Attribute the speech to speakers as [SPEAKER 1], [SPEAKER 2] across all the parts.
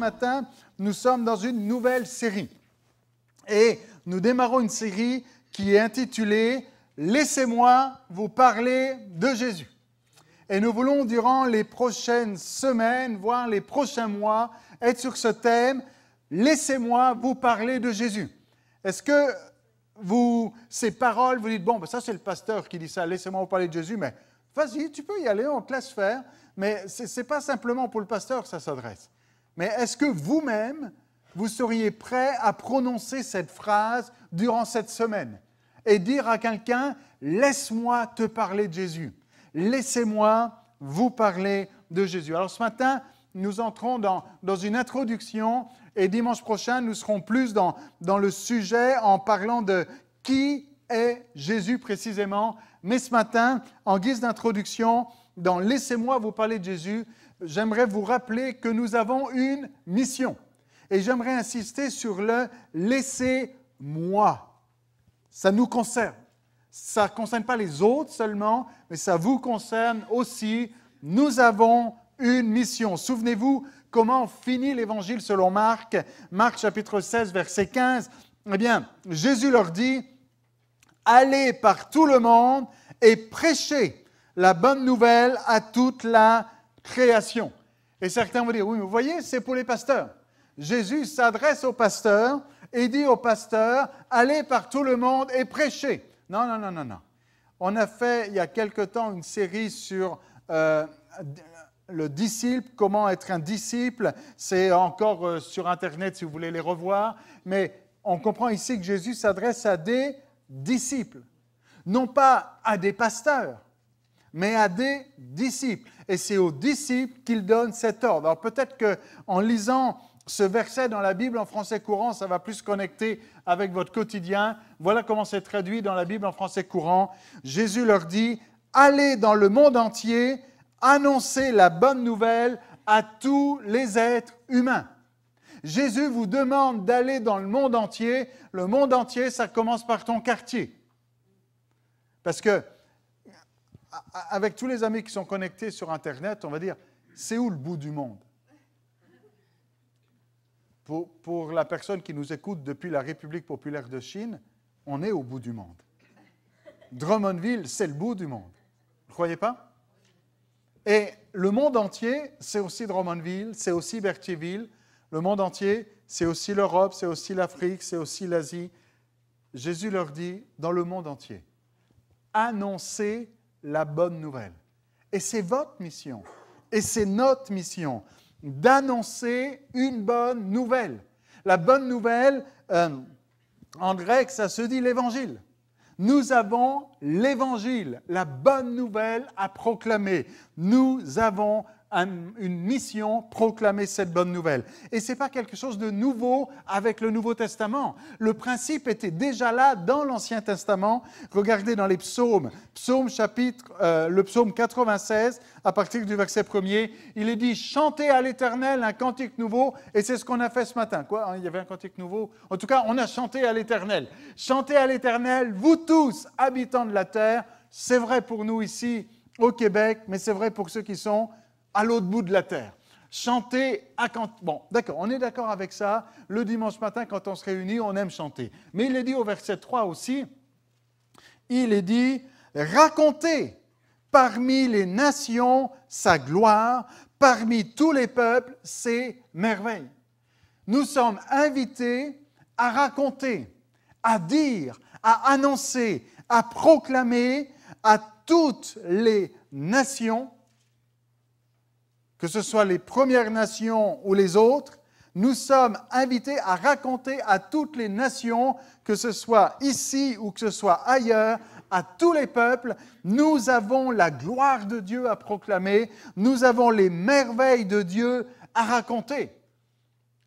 [SPEAKER 1] matin, nous sommes dans une nouvelle série. Et nous démarrons une série qui est intitulée Laissez-moi vous parler de Jésus. Et nous voulons, durant les prochaines semaines, voire les prochains mois, être sur ce thème Laissez-moi vous parler de Jésus. Est-ce que vous, ces paroles, vous dites Bon, ben, ça, c'est le pasteur qui dit ça, laissez-moi vous parler de Jésus, mais vas-y, tu peux y aller, on te laisse faire. Mais ce n'est pas simplement pour le pasteur que ça s'adresse. Mais est-ce que vous-même, vous seriez prêt à prononcer cette phrase durant cette semaine et dire à quelqu'un, laisse-moi te parler de Jésus, laissez-moi vous parler de Jésus. Alors ce matin, nous entrons dans, une introduction et dimanche prochain, nous serons plus dans, dans le sujet en parlant de qui est Jésus précisément. Mais ce matin, en guise d'introduction, dans Laissez-moi vous parler de Jésus, j'aimerais vous rappeler que nous avons une mission. Et j'aimerais insister sur le laissez-moi. Ça nous concerne. Ça ne concerne pas les autres seulement, mais ça vous concerne aussi. Nous avons une mission. Souvenez-vous comment finit l'évangile selon Marc, Marc chapitre 16, verset 15. Eh bien, Jésus leur dit, allez par tout le monde et prêchez la bonne nouvelle à toute la création. Et certains vont dire, oui, vous voyez, c'est pour les pasteurs. Jésus s'adresse aux pasteurs et dit aux pasteurs, allez par tout le monde et prêchez. Non, non, non, non, non. On a fait il y a quelque temps une série sur euh, le disciple, comment être un disciple. C'est encore euh, sur Internet si vous voulez les revoir. Mais on comprend ici que Jésus s'adresse à des disciples, non pas à des pasteurs mais à des disciples. Et c'est aux disciples qu'il donne cet ordre. Alors peut-être qu'en lisant ce verset dans la Bible en français courant, ça va plus se connecter avec votre quotidien. Voilà comment c'est traduit dans la Bible en français courant. Jésus leur dit, allez dans le monde entier, annoncez la bonne nouvelle à tous les êtres humains. Jésus vous demande d'aller dans le monde entier. Le monde entier, ça commence par ton quartier. Parce que avec tous les amis qui sont connectés sur Internet, on va dire, c'est où le bout du monde? Pour, pour la personne qui nous écoute depuis la République populaire de Chine, on est au bout du monde. Drummondville, c'est le bout du monde. Vous ne croyez pas? Et le monde entier, c'est aussi Drummondville, c'est aussi Berthierville. Le monde entier, c'est aussi l'Europe, c'est aussi l'Afrique, c'est aussi l'Asie. Jésus leur dit, dans le monde entier, annoncez la bonne nouvelle. Et c'est votre mission, et c'est notre mission d'annoncer une bonne nouvelle. La bonne nouvelle, euh, en grec, ça se dit l'évangile. Nous avons l'évangile, la bonne nouvelle à proclamer. Nous avons une mission, proclamer cette bonne nouvelle. Et ce n'est pas quelque chose de nouveau avec le Nouveau Testament. Le principe était déjà là dans l'Ancien Testament. Regardez dans les psaumes, psaume chapitre, euh, le psaume 96, à partir du verset 1er, il est dit Chantez à l'Éternel un cantique nouveau, et c'est ce qu'on a fait ce matin. Quoi hein, Il y avait un cantique nouveau En tout cas, on a chanté à l'Éternel. Chantez à l'Éternel, vous tous, habitants de la terre. C'est vrai pour nous ici au Québec, mais c'est vrai pour ceux qui sont à l'autre bout de la terre. Chanter à quand... Bon, d'accord, on est d'accord avec ça. Le dimanche matin, quand on se réunit, on aime chanter. Mais il est dit au verset 3 aussi, il est dit, racontez parmi les nations sa gloire, parmi tous les peuples ses merveilles. Nous sommes invités à raconter, à dire, à annoncer, à proclamer à toutes les nations que ce soit les Premières Nations ou les autres, nous sommes invités à raconter à toutes les nations, que ce soit ici ou que ce soit ailleurs, à tous les peuples, nous avons la gloire de Dieu à proclamer, nous avons les merveilles de Dieu à raconter.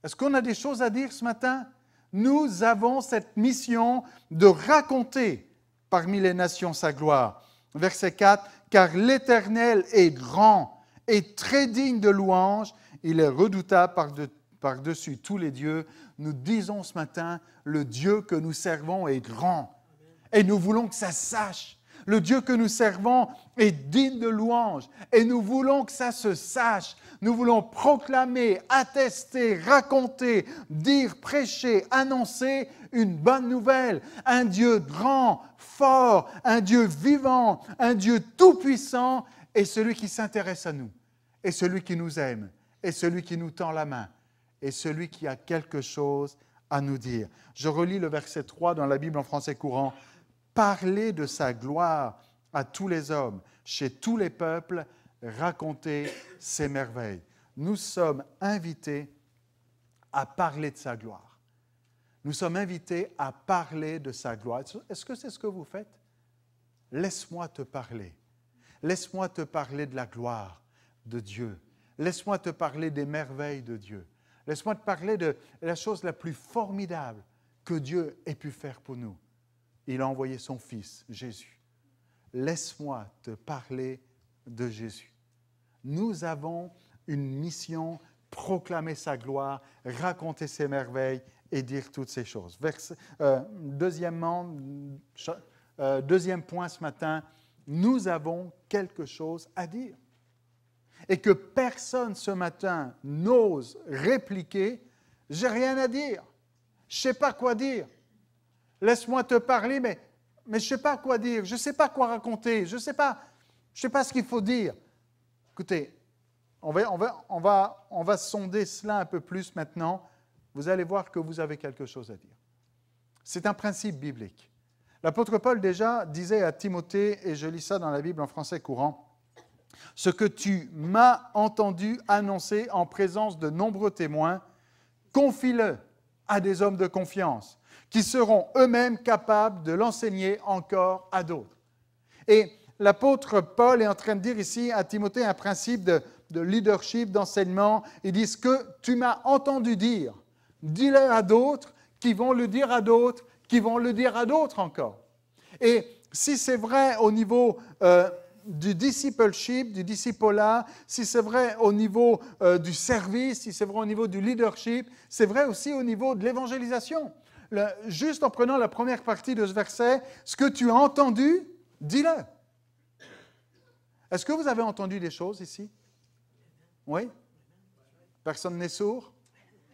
[SPEAKER 1] Est-ce qu'on a des choses à dire ce matin Nous avons cette mission de raconter parmi les nations sa gloire. Verset 4, car l'Éternel est grand est très digne de louange. Il est redoutable par-dessus par tous les dieux. Nous disons ce matin, le Dieu que nous servons est grand. Et nous voulons que ça sache. Le Dieu que nous servons est digne de louange. Et nous voulons que ça se sache. Nous voulons proclamer, attester, raconter, dire, prêcher, annoncer une bonne nouvelle. Un Dieu grand, fort, un Dieu vivant, un Dieu tout-puissant et celui qui s'intéresse à nous, et celui qui nous aime, et celui qui nous tend la main, et celui qui a quelque chose à nous dire. Je relis le verset 3 dans la Bible en français courant. Parlez de sa gloire à tous les hommes, chez tous les peuples, racontez ses merveilles. Nous sommes invités à parler de sa gloire. Nous sommes invités à parler de sa gloire. Est-ce que c'est ce que vous faites Laisse-moi te parler. Laisse-moi te parler de la gloire de Dieu. Laisse-moi te parler des merveilles de Dieu. Laisse-moi te parler de la chose la plus formidable que Dieu ait pu faire pour nous. Il a envoyé son Fils, Jésus. Laisse-moi te parler de Jésus. Nous avons une mission, proclamer sa gloire, raconter ses merveilles et dire toutes ces choses. Euh, deuxièmement, euh, deuxième point ce matin, nous avons quelque chose à dire et que personne ce matin n'ose répliquer, j'ai rien à dire, je ne sais pas quoi dire, laisse-moi te parler, mais, mais je ne sais pas quoi dire, je ne sais pas quoi raconter, je ne sais pas, je sais pas ce qu'il faut dire. Écoutez, on va, on, va, on, va, on va sonder cela un peu plus maintenant. Vous allez voir que vous avez quelque chose à dire. C'est un principe biblique. L'apôtre Paul déjà disait à Timothée, et je lis ça dans la Bible en français courant, ce que tu m'as entendu annoncer en présence de nombreux témoins, confie-le à des hommes de confiance, qui seront eux-mêmes capables de l'enseigner encore à d'autres. Et l'apôtre Paul est en train de dire ici à Timothée un principe de, leadership, d'enseignement. Il dit ce que tu m'as entendu dire, dis-le à d'autres, qui vont le dire à d'autres, qui vont le dire à d'autres encore. Et si c'est vrai au niveau euh, du discipleship, du discipolat, si c'est vrai au niveau euh, du service, si c'est vrai au niveau du leadership, c'est vrai aussi au niveau de l'évangélisation. juste en prenant la première partie de ce verset, ce que tu as entendu, dis-le. Est-ce que vous avez entendu des choses ici Oui Personne n'est sourd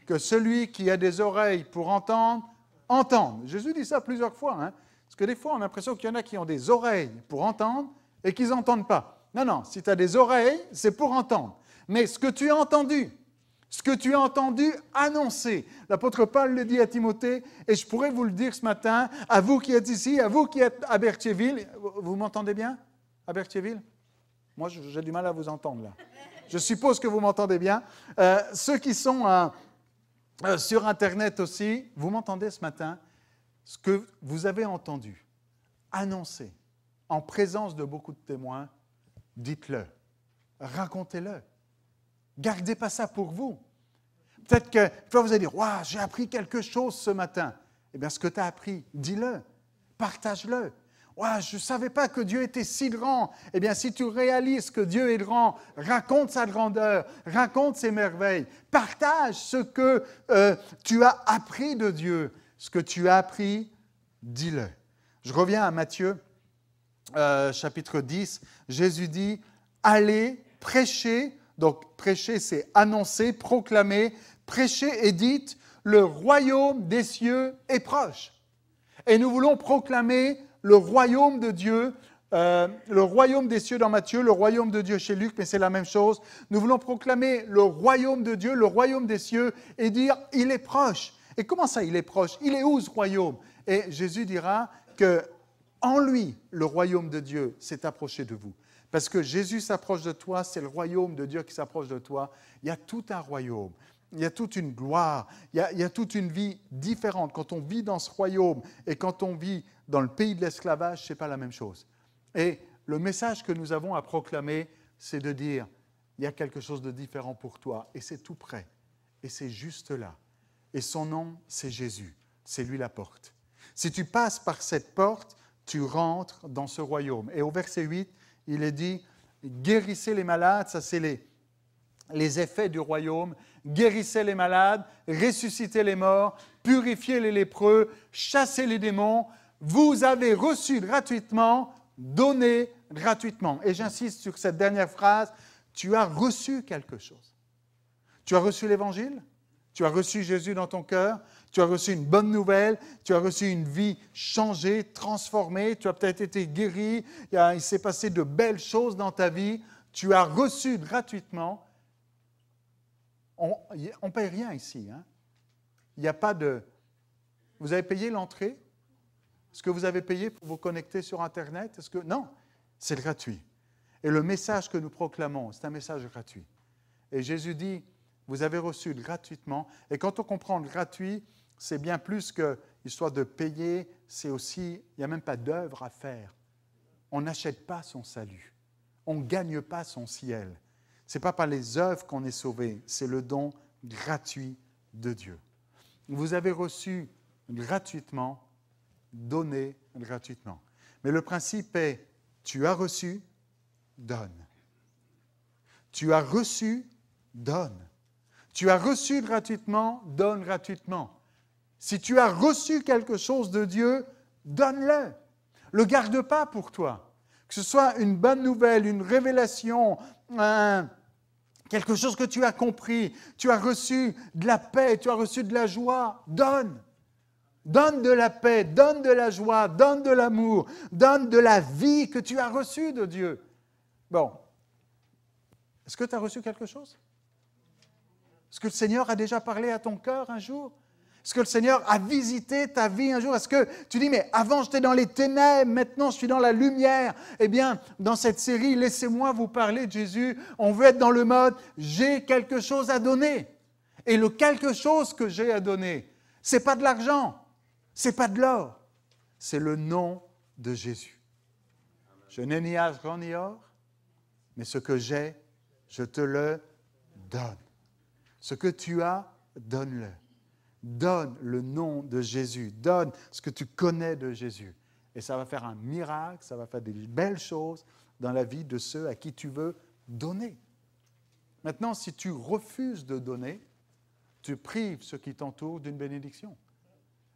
[SPEAKER 1] Que celui qui a des oreilles pour entendre entendre. Jésus dit ça plusieurs fois, hein. parce que des fois on a l'impression qu'il y en a qui ont des oreilles pour entendre et qu'ils n'entendent pas. Non, non, si tu as des oreilles, c'est pour entendre. Mais ce que tu as entendu, ce que tu as entendu annoncer. L'apôtre Paul le dit à Timothée, et je pourrais vous le dire ce matin, à vous qui êtes ici, à vous qui êtes à Berthierville. Vous m'entendez bien à Berthierville Moi, j'ai du mal à vous entendre là. Je suppose que vous m'entendez bien. Euh, ceux qui sont à, euh, sur Internet aussi, vous m'entendez ce matin, ce que vous avez entendu, annoncé, en présence de beaucoup de témoins, dites-le, racontez-le. Gardez pas ça pour vous. Peut-être que vous allez dire, waouh, j'ai appris quelque chose ce matin. Eh bien, ce que tu as appris, dis-le, partage-le, je ne savais pas que Dieu était si grand. Eh bien, si tu réalises que Dieu est grand, raconte sa grandeur, raconte ses merveilles, partage ce que euh, tu as appris de Dieu. Ce que tu as appris, dis-le. Je reviens à Matthieu, euh, chapitre 10. Jésus dit, allez prêcher. Donc, prêcher, c'est annoncer, proclamer. prêcher et dites, le royaume des cieux est proche. Et nous voulons proclamer le royaume de Dieu, euh, le royaume des cieux dans Matthieu, le royaume de Dieu chez Luc, mais c'est la même chose. Nous voulons proclamer le royaume de Dieu, le royaume des cieux, et dire, il est proche. Et comment ça, il est proche Il est où ce royaume Et Jésus dira que en lui, le royaume de Dieu s'est approché de vous. Parce que Jésus s'approche de toi, c'est le royaume de Dieu qui s'approche de toi. Il y a tout un royaume il y a toute une gloire, il y il y a, toute une vie différente. Quand on vit dans ce royaume et quand on vit dans le pays de l'esclavage, ce n'est pas la même chose. Et le message que nous avons à proclamer, c'est de dire, il y a quelque chose de différent pour toi, et c'est tout près, et c'est juste là. Et son nom, c'est Jésus, c'est lui la porte. Si tu passes par cette porte, tu rentres dans ce royaume. Et au verset 8, il est dit, guérissez les malades, ça c'est les, les effets du royaume, guérissez les malades, ressuscitez les morts, purifiez les lépreux, chassez les démons, vous avez reçu gratuitement, donné gratuitement. Et j'insiste sur cette dernière phrase, tu as reçu quelque chose. Tu as reçu l'Évangile, tu as reçu Jésus dans ton cœur, tu as reçu une bonne nouvelle, tu as reçu une vie changée, transformée, tu as peut-être été guéri, il s'est passé de belles choses dans ta vie, tu as reçu gratuitement. On ne paye rien ici. Hein. Il n'y a pas de... Vous avez payé l'entrée est-ce que vous avez payé pour vous connecter sur Internet Est-ce que non, c'est gratuit. Et le message que nous proclamons, c'est un message gratuit. Et Jésus dit, vous avez reçu gratuitement. Et quand on comprend le gratuit, c'est bien plus que histoire de payer. C'est aussi, il n'y a même pas d'œuvre à faire. On n'achète pas son salut. On ne gagne pas son ciel. C'est pas par les œuvres qu'on est sauvé. C'est le don gratuit de Dieu. Vous avez reçu gratuitement donner gratuitement. Mais le principe est, tu as reçu, donne. Tu as reçu, donne. Tu as reçu gratuitement, donne gratuitement. Si tu as reçu quelque chose de Dieu, donne-le. Le garde pas pour toi. Que ce soit une bonne nouvelle, une révélation, quelque chose que tu as compris, tu as reçu de la paix, tu as reçu de la joie, donne. Donne de la paix, donne de la joie, donne de l'amour, donne de la vie que tu as reçue de Dieu. Bon, est-ce que tu as reçu quelque chose Est-ce que le Seigneur a déjà parlé à ton cœur un jour Est-ce que le Seigneur a visité ta vie un jour Est-ce que tu dis, mais avant j'étais dans les ténèbres, maintenant je suis dans la lumière Eh bien, dans cette série, laissez-moi vous parler de Jésus. On veut être dans le mode, j'ai quelque chose à donner. Et le quelque chose que j'ai à donner, ce n'est pas de l'argent, n'est pas de l'or, c'est le nom de Jésus. Je n'ai ni argent ni or, mais ce que j'ai, je te le donne. Ce que tu as, donne-le. Donne le nom de Jésus, donne ce que tu connais de Jésus. Et ça va faire un miracle, ça va faire des belles choses dans la vie de ceux à qui tu veux donner. Maintenant, si tu refuses de donner, tu prives ceux qui t'entourent d'une bénédiction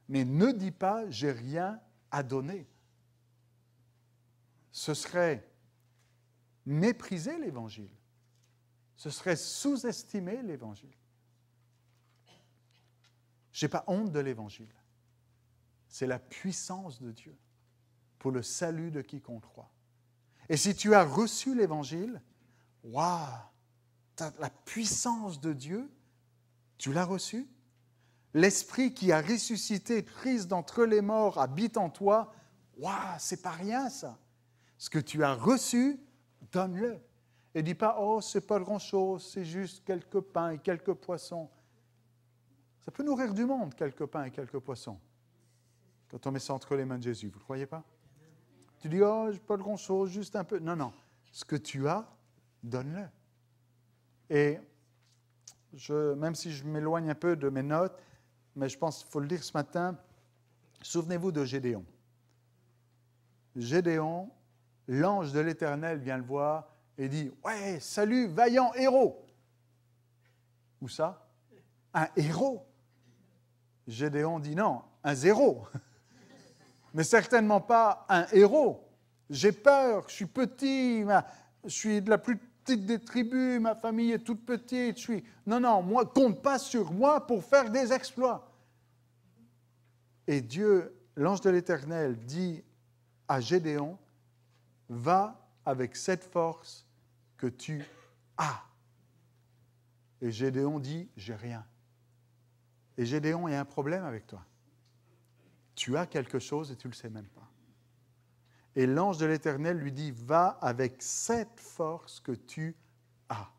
[SPEAKER 1] mais ne dis pas j'ai rien à donner. Ce serait mépriser l'Évangile. Ce serait sous-estimer l'Évangile. Je n'ai pas honte de l'Évangile. C'est la puissance de Dieu pour le salut de quiconque croit. Et si tu as reçu l'Évangile, waouh, la puissance de Dieu, tu l'as reçu l'Esprit qui a ressuscité prise d'entre les morts habite en toi, waouh, c'est pas rien ça. Ce que tu as reçu, donne-le. Et dis pas, oh, c'est pas grand-chose, c'est juste quelques pains et quelques poissons. Ça peut nourrir du monde, quelques pains et quelques poissons. Quand on met ça entre les mains de Jésus, vous ne croyez pas Tu dis, oh, pas grand-chose, juste un peu. Non, non. Ce que tu as, donne-le. Et je, même si je m'éloigne un peu de mes notes, mais je pense qu'il faut le dire ce matin. Souvenez-vous de Gédéon. Gédéon, l'ange de l'Éternel vient le voir et dit Ouais, salut, vaillant héros Où ça Un héros Gédéon dit Non, un zéro. Mais certainement pas un héros. J'ai peur, je suis petit, je suis de la plus petite des tribus, ma famille est toute petite, je suis... Non, non, moi, compte pas sur moi pour faire des exploits. Et Dieu, l'ange de l'Éternel, dit à Gédéon, va avec cette force que tu as. Et Gédéon dit, j'ai rien. Et Gédéon, il y a un problème avec toi. Tu as quelque chose et tu ne le sais même pas. Et l'ange de l'Éternel lui dit, va avec cette force que tu as.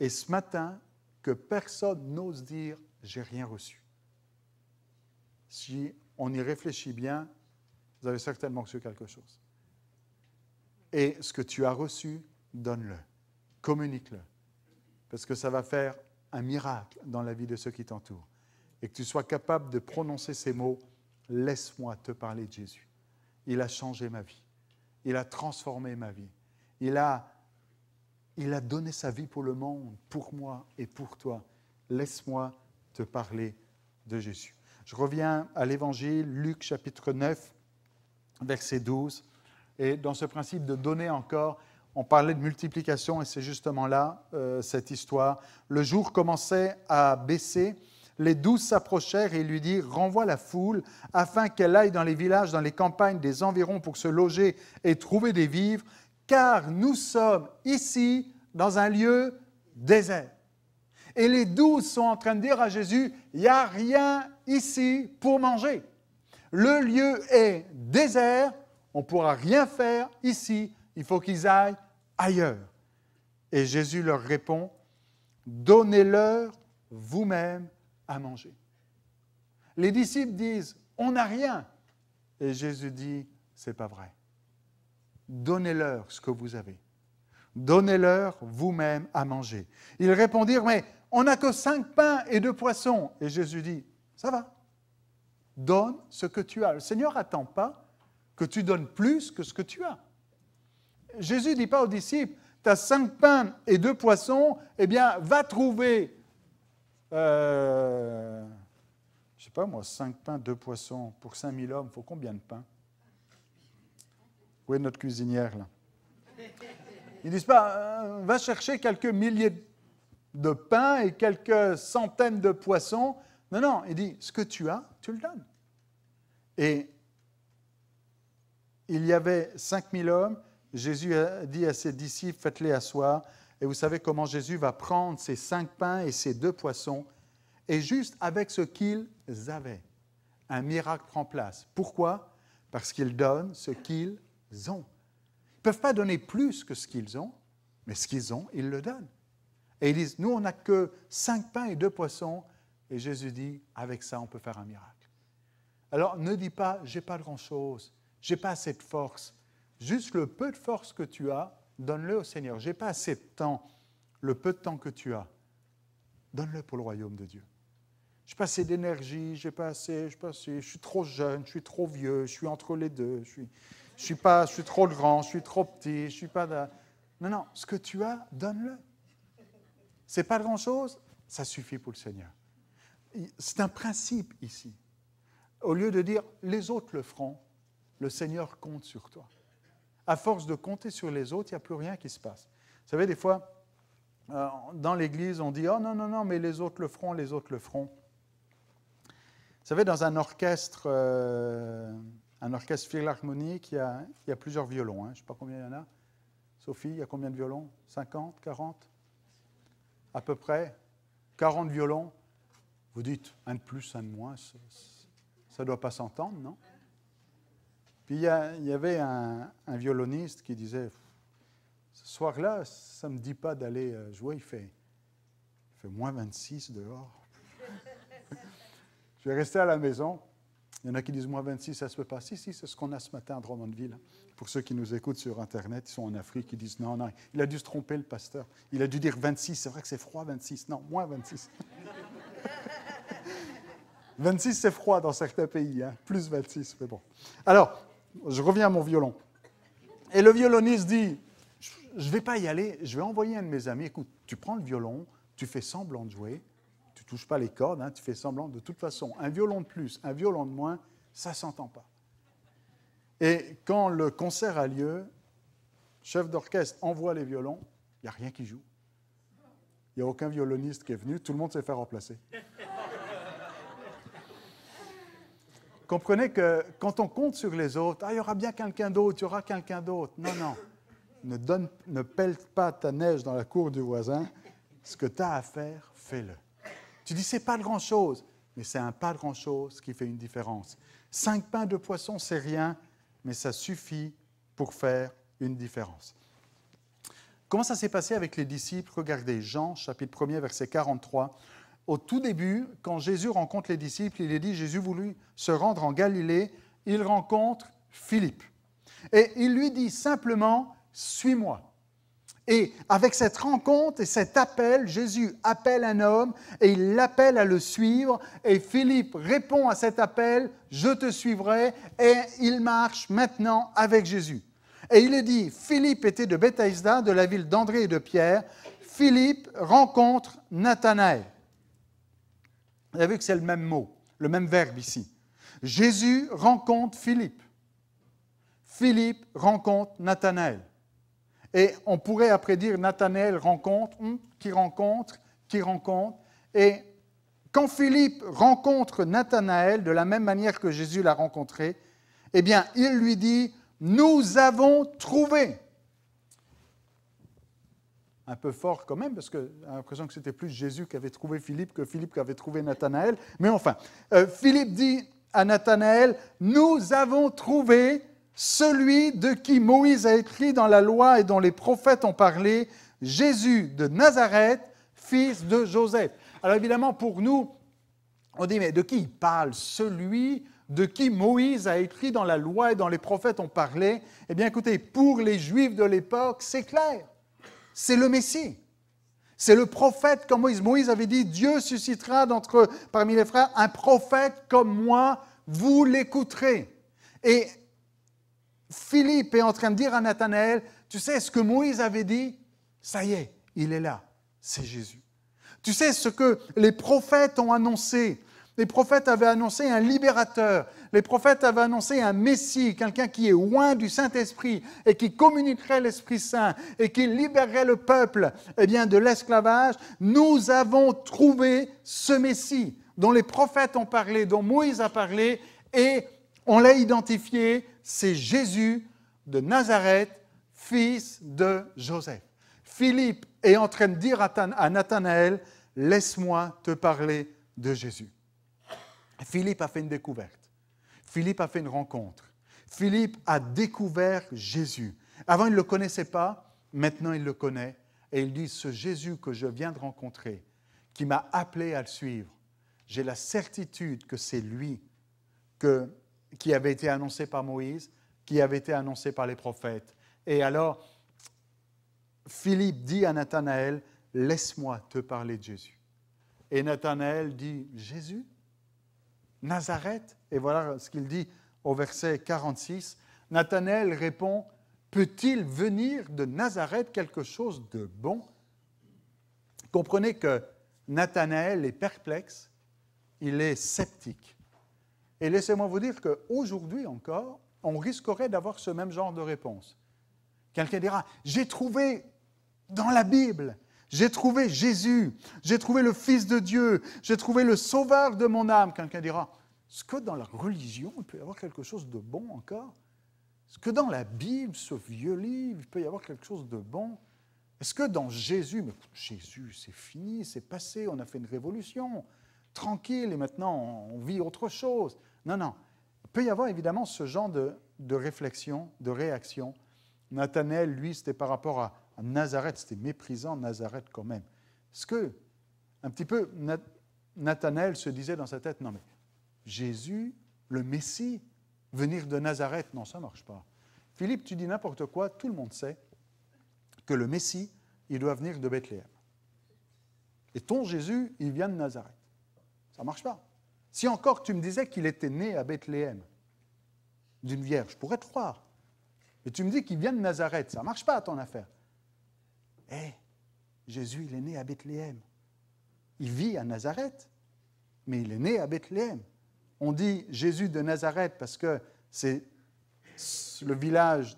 [SPEAKER 1] Et ce matin, que personne n'ose dire, j'ai rien reçu. Si on y réfléchit bien, vous avez certainement reçu quelque chose. Et ce que tu as reçu, donne-le, communique-le, parce que ça va faire un miracle dans la vie de ceux qui t'entourent. Et que tu sois capable de prononcer ces mots, laisse-moi te parler de Jésus il a changé ma vie. Il a transformé ma vie. Il a, il a donné sa vie pour le monde, pour moi et pour toi. Laisse-moi te parler de Jésus. Je reviens à l'Évangile, Luc chapitre 9, verset 12. Et dans ce principe de donner encore, on parlait de multiplication et c'est justement là euh, cette histoire. Le jour commençait à baisser les douze s'approchèrent et lui dirent, renvoie la foule, afin qu'elle aille dans les villages, dans les campagnes des environs pour se loger et trouver des vivres, car nous sommes ici dans un lieu désert. Et les douze sont en train de dire à Jésus, il n'y a rien ici pour manger. Le lieu est désert, on ne pourra rien faire ici, il faut qu'ils aillent ailleurs. Et Jésus leur répond, donnez-leur vous-même à manger. Les disciples disent, on n'a rien. Et Jésus dit, c'est pas vrai. Donnez-leur ce que vous avez. Donnez-leur vous-même à manger. Ils répondirent, mais on n'a que cinq pains et deux poissons. Et Jésus dit, ça va. Donne ce que tu as. Le Seigneur n'attend pas que tu donnes plus que ce que tu as. Jésus ne dit pas aux disciples, tu as cinq pains et deux poissons, eh bien, va trouver euh, je ne sais pas moi, cinq pains, deux poissons pour 5000 hommes, il faut combien de pains Où est notre cuisinière là Ils disent pas, euh, va chercher quelques milliers de pains et quelques centaines de poissons. Non, non, il dit, ce que tu as, tu le donnes. Et il y avait 5000 hommes. Jésus a dit à ses disciples, faites-les asseoir. Et vous savez comment Jésus va prendre ces cinq pains et ses deux poissons, et juste avec ce qu'ils avaient, un miracle prend place. Pourquoi Parce qu'ils donnent ce qu'ils ont. Ils ne peuvent pas donner plus que ce qu'ils ont, mais ce qu'ils ont, ils le donnent. Et ils disent, nous, on n'a que cinq pains et deux poissons. Et Jésus dit, avec ça, on peut faire un miracle. Alors ne dis pas, j'ai pas grand-chose, j'ai pas assez de force. Juste le peu de force que tu as, donne-le au Seigneur. Je n'ai pas assez de temps, le peu de temps que tu as. Donne-le pour le royaume de Dieu. Je n'ai pas assez d'énergie, j'ai pas assez, je, pas assez, je suis trop jeune, je suis trop vieux, je suis entre les deux, je suis, je suis, pas, je suis trop grand, je suis trop petit, je suis pas... Non, non, ce que tu as, donne-le. C'est pas grand-chose, ça suffit pour le Seigneur. C'est un principe ici. Au lieu de dire les autres le feront, le Seigneur compte sur toi à force de compter sur les autres, il n'y a plus rien qui se passe. Vous savez, des fois, euh, dans l'Église, on dit Oh non, non, non, mais les autres le feront, les autres le feront. Vous savez, dans un orchestre, euh, un orchestre philharmonique, il y a, plusieurs violons. Hein. Je ne sais pas combien il y en a. Sophie, il y a combien de violons 50, 40 À peu près 40 violons. Vous dites un de plus, un de moins, ça ne doit pas s'entendre, non puis il y, avait un, violoniste qui disait Ce soir-là, ça ne me dit pas d'aller euh, jouer, il fait, fait moins 26 dehors. je vais rester à la maison. Il y en a qui disent moins 26, ça ne se peut pas. Si, si, c'est ce qu'on a ce matin à Drummondville. Pour ceux qui nous écoutent sur Internet, ils sont en Afrique, ils disent non, non, il a dû se tromper le pasteur. Il a dû dire 26, c'est vrai que c'est froid 26. Non, moins 26. 26, c'est froid dans certains pays, hein. plus 26, mais bon. Alors, je reviens à mon violon. Et le violoniste dit, je ne vais pas y aller, je vais envoyer un de mes amis, écoute, tu prends le violon, tu fais semblant de jouer, tu touches pas les cordes, hein, tu fais semblant de toute façon. Un violon de plus, un violon de moins, ça ne s'entend pas. Et quand le concert a lieu, chef d'orchestre envoie les violons, il n'y a rien qui joue. Il n'y a aucun violoniste qui est venu, tout le monde s'est fait remplacer. Comprenez que quand on compte sur les autres, ah, il y aura bien quelqu'un d'autre, il y aura quelqu'un d'autre. Non, non. Ne, donne, pèle pas ta neige dans la cour du voisin. Ce que tu as à faire, fais-le. Tu dis, c'est pas grand-chose, mais c'est un pas grand-chose qui fait une différence. Cinq pains de poisson, c'est rien, mais ça suffit pour faire une différence. Comment ça s'est passé avec les disciples Regardez Jean, chapitre 1er, verset 43 au tout début, quand Jésus rencontre les disciples, il est dit, Jésus voulut se rendre en Galilée, il rencontre Philippe. Et il lui dit simplement, suis-moi. Et avec cette rencontre et cet appel, Jésus appelle un homme et il l'appelle à le suivre. Et Philippe répond à cet appel, je te suivrai. Et il marche maintenant avec Jésus. Et il est dit, Philippe était de Bethesda, de la ville d'André et de Pierre. Philippe rencontre Nathanaël. Vous avez vu que c'est le même mot, le même verbe ici. Jésus rencontre Philippe. Philippe rencontre Nathanaël. Et on pourrait après dire Nathanaël rencontre, hmm, qui rencontre, qui rencontre. Et quand Philippe rencontre Nathanaël de la même manière que Jésus l'a rencontré, eh bien, il lui dit, nous avons trouvé un peu fort quand même, parce que a l'impression que c'était plus Jésus qui avait trouvé Philippe que Philippe qui avait trouvé Nathanaël. Mais enfin, euh, Philippe dit à Nathanaël, nous avons trouvé celui de qui Moïse a écrit dans la loi et dont les prophètes ont parlé, Jésus de Nazareth, fils de Joseph. Alors évidemment, pour nous, on dit, mais de qui parle Celui de qui Moïse a écrit dans la loi et dont les prophètes ont parlé Eh bien écoutez, pour les Juifs de l'époque, c'est clair c'est le Messie. C'est le prophète comme Moïse. Moïse avait dit, Dieu suscitera d'entre parmi les frères un prophète comme moi, vous l'écouterez. Et Philippe est en train de dire à Nathanaël, tu sais ce que Moïse avait dit Ça y est, il est là, c'est Jésus. Tu sais ce que les prophètes ont annoncé Les prophètes avaient annoncé un libérateur, les prophètes avaient annoncé un Messie, quelqu'un qui est loin du Saint-Esprit et qui communiquerait l'Esprit Saint et qui libérerait le peuple eh bien, de l'esclavage. Nous avons trouvé ce Messie dont les prophètes ont parlé, dont Moïse a parlé, et on l'a identifié, c'est Jésus de Nazareth, fils de Joseph. Philippe est en train de dire à Nathanaël, laisse-moi te parler de Jésus. Philippe a fait une découverte. Philippe a fait une rencontre. Philippe a découvert Jésus. Avant, il ne le connaissait pas, maintenant il le connaît. Et il dit, ce Jésus que je viens de rencontrer, qui m'a appelé à le suivre, j'ai la certitude que c'est lui que, qui avait été annoncé par Moïse, qui avait été annoncé par les prophètes. Et alors, Philippe dit à Nathanaël, laisse-moi te parler de Jésus. Et Nathanaël dit, Jésus Nazareth et voilà ce qu'il dit au verset 46. Nathanaël répond, peut-il venir de Nazareth quelque chose de bon Comprenez que Nathanaël est perplexe, il est sceptique. Et laissez-moi vous dire qu'aujourd'hui encore, on risquerait d'avoir ce même genre de réponse. Quelqu'un dira, j'ai trouvé dans la Bible, j'ai trouvé Jésus, j'ai trouvé le Fils de Dieu, j'ai trouvé le Sauveur de mon âme. Quelqu'un dira, est ce que dans la religion, il peut y avoir quelque chose de bon encore Est-ce que dans la Bible, ce vieux livre, il peut y avoir quelque chose de bon Est-ce que dans Jésus, mais Jésus, c'est fini, c'est passé, on a fait une révolution, tranquille, et maintenant on vit autre chose Non, non. Il peut y avoir évidemment ce genre de, réflexion, de réaction. Nathanaël, lui, c'était par rapport à, à Nazareth, c'était méprisant Nazareth quand même. Est-ce que, un petit peu, Nathanaël se disait dans sa tête, non mais Jésus, le Messie, venir de Nazareth. Non, ça ne marche pas. Philippe, tu dis n'importe quoi, tout le monde sait que le Messie, il doit venir de Bethléem. Et ton Jésus, il vient de Nazareth. Ça ne marche pas. Si encore tu me disais qu'il était né à Bethléem, d'une vierge, je pourrais te croire. Mais tu me dis qu'il vient de Nazareth, ça ne marche pas à ton affaire. Hé, eh, Jésus, il est né à Bethléem. Il vit à Nazareth, mais il est né à Bethléem. On dit Jésus de Nazareth parce que c'est le village,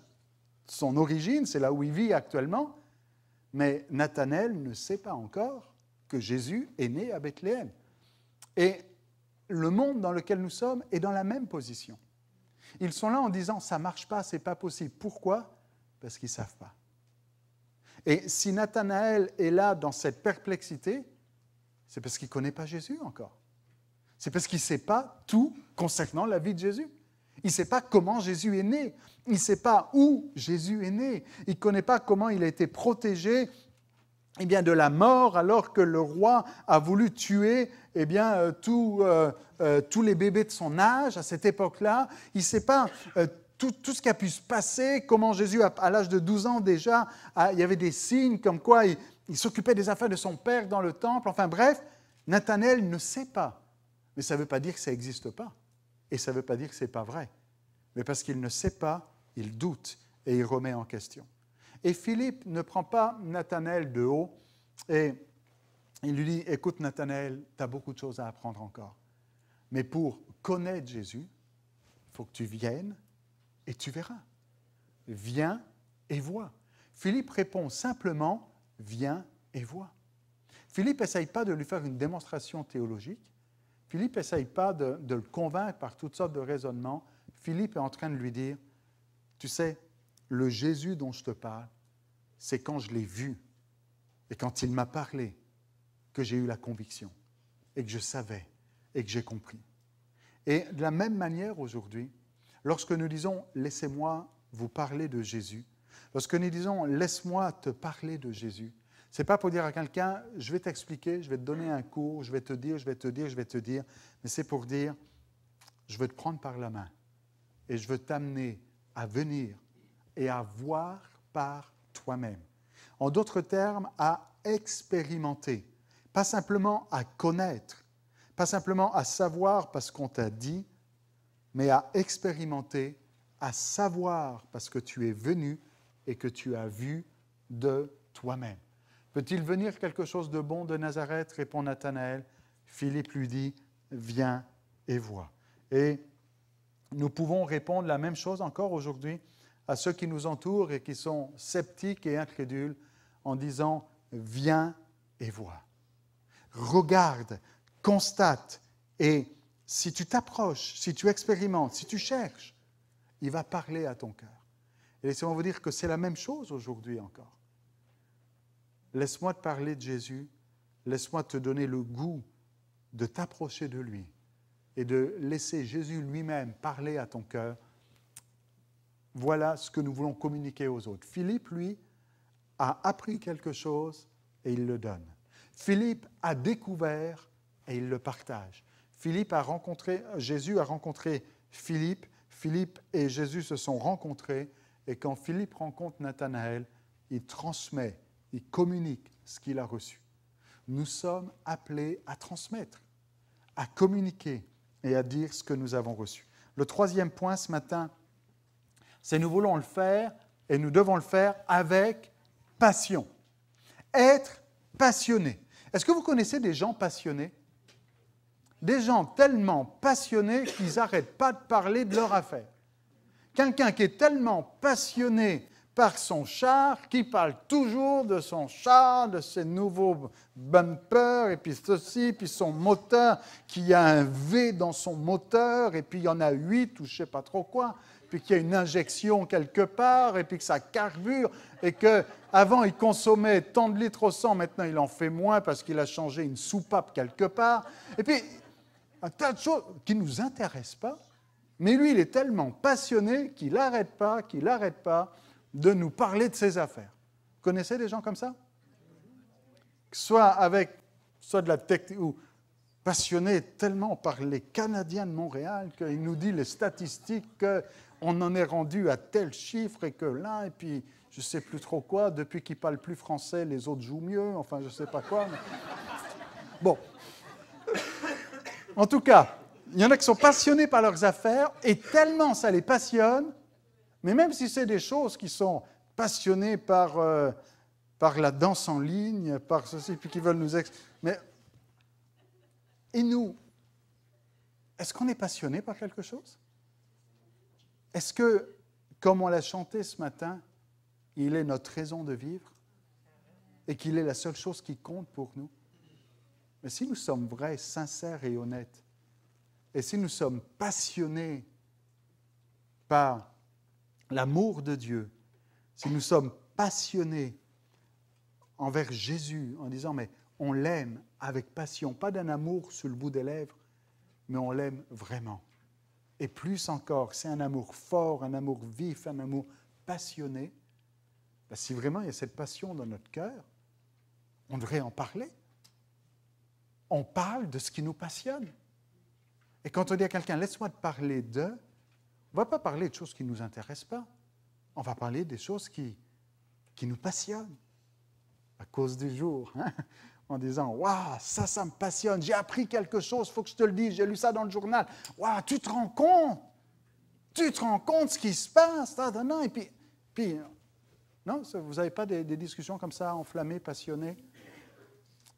[SPEAKER 1] son origine, c'est là où il vit actuellement. Mais Nathanaël ne sait pas encore que Jésus est né à Bethléem. Et le monde dans lequel nous sommes est dans la même position. Ils sont là en disant ça marche pas, c'est pas possible. Pourquoi Parce qu'ils savent pas. Et si Nathanaël est là dans cette perplexité, c'est parce qu'il connaît pas Jésus encore. C'est parce qu'il ne sait pas tout concernant la vie de Jésus. Il ne sait pas comment Jésus est né. Il ne sait pas où Jésus est né. Il ne connaît pas comment il a été protégé eh bien, de la mort alors que le roi a voulu tuer eh bien, euh, euh, euh, tous les bébés de son âge à cette époque-là. Il ne sait pas tout, tout, ce qui a pu se passer, comment Jésus, à, l'âge de 12 ans déjà, il y avait des signes comme quoi il, il s'occupait des affaires de son père dans le temple. Enfin bref, Nathanaël ne sait pas mais ça ne veut pas dire que ça n'existe pas. Et ça ne veut pas dire que ce n'est pas vrai. Mais parce qu'il ne sait pas, il doute et il remet en question. Et Philippe ne prend pas Nathanaël de haut et il lui dit, écoute Nathanaël, tu as beaucoup de choses à apprendre encore. Mais pour connaître Jésus, il faut que tu viennes et tu verras. Viens et vois. Philippe répond simplement, viens et vois. Philippe n'essaye pas de lui faire une démonstration théologique, Philippe n'essaye pas de, le convaincre par toutes sortes de raisonnements. Philippe est en train de lui dire, tu sais, le Jésus dont je te parle, c'est quand je l'ai vu et quand il m'a parlé que j'ai eu la conviction et que je savais et que j'ai compris. Et de la même manière aujourd'hui, lorsque nous disons laissez-moi vous parler de Jésus, lorsque nous disons laisse-moi te parler de Jésus, n'est pas pour dire à quelqu'un, je vais t'expliquer, je vais te donner un cours, je vais te dire, je vais te dire, je vais te dire, mais c'est pour dire, je veux te prendre par la main et je veux t'amener à venir et à voir par toi-même. En d'autres termes, à expérimenter, pas simplement à connaître, pas simplement à savoir parce qu'on t'a dit, mais à expérimenter, à savoir parce que tu es venu et que tu as vu de toi-même. Peut-il venir quelque chose de bon de Nazareth répond Nathanaël. Philippe lui dit, viens et vois. Et nous pouvons répondre la même chose encore aujourd'hui à ceux qui nous entourent et qui sont sceptiques et incrédules en disant, viens et vois. Regarde, constate et si tu t'approches, si tu expérimentes, si tu cherches, il va parler à ton cœur. Et laissez-moi vous dire que c'est la même chose aujourd'hui encore. Laisse-moi te parler de Jésus. Laisse-moi te donner le goût de t'approcher de lui et de laisser Jésus lui-même parler à ton cœur. Voilà ce que nous voulons communiquer aux autres. Philippe, lui, a appris quelque chose et il le donne. Philippe a découvert et il le partage. Philippe a rencontré, Jésus a rencontré Philippe, Philippe et Jésus se sont rencontrés, et quand Philippe rencontre Nathanaël, il transmet il communique ce qu'il a reçu. Nous sommes appelés à transmettre, à communiquer et à dire ce que nous avons reçu. Le troisième point ce matin, c'est nous voulons le faire et nous devons le faire avec passion. Être passionné. Est-ce que vous connaissez des gens passionnés Des gens tellement passionnés qu'ils n'arrêtent pas de parler de leur affaire. Quelqu'un qui est tellement passionné par son char, qui parle toujours de son char, de ses nouveaux bumpers, et puis ceci, puis son moteur, qui a un V dans son moteur, et puis il y en a huit ou je ne sais pas trop quoi, puis qu'il y a une injection quelque part, et puis que ça carbure, et que avant il consommait tant de litres au 100, maintenant il en fait moins parce qu'il a changé une soupape quelque part, et puis un tas de choses qui ne nous intéressent pas. Mais lui, il est tellement passionné qu'il n'arrête pas, qu'il n'arrête pas de nous parler de ses affaires. Vous connaissez des gens comme ça Soit avec, soit de la technique, ou passionné tellement par les Canadiens de Montréal qu'il nous dit les statistiques qu'on en est rendu à tel chiffre et que là, et puis je ne sais plus trop quoi, depuis qu'ils parle plus français, les autres jouent mieux, enfin je ne sais pas quoi. Bon. En tout cas, il y en a qui sont passionnés par leurs affaires et tellement ça les passionne mais même si c'est des choses qui sont passionnées par, euh, par la danse en ligne, par ceci, puis qui veulent nous... Ex Mais, et nous, est-ce qu'on est passionné par quelque chose Est-ce que, comme on l'a chanté ce matin, il est notre raison de vivre et qu'il est la seule chose qui compte pour nous Mais si nous sommes vrais, sincères et honnêtes, et si nous sommes passionnés par l'amour de Dieu, si nous sommes passionnés envers Jésus en disant, mais on l'aime avec passion, pas d'un amour sur le bout des lèvres, mais on l'aime vraiment. Et plus encore, c'est un amour fort, un amour vif, un amour passionné. Ben, si vraiment il y a cette passion dans notre cœur, on devrait en parler. On parle de ce qui nous passionne. Et quand on dit à quelqu'un, laisse-moi te parler de, on ne va pas parler de choses qui ne nous intéressent pas. On va parler des choses qui, qui nous passionnent à cause du jour. Hein, en disant Waouh, ça, ça me passionne, j'ai appris quelque chose, il faut que je te le dise, j'ai lu ça dans le journal. Waouh, tu te rends compte Tu te rends compte ce qui se passe ah, non, Et puis, puis non, vous n'avez pas des, des, discussions comme ça, enflammées, passionnées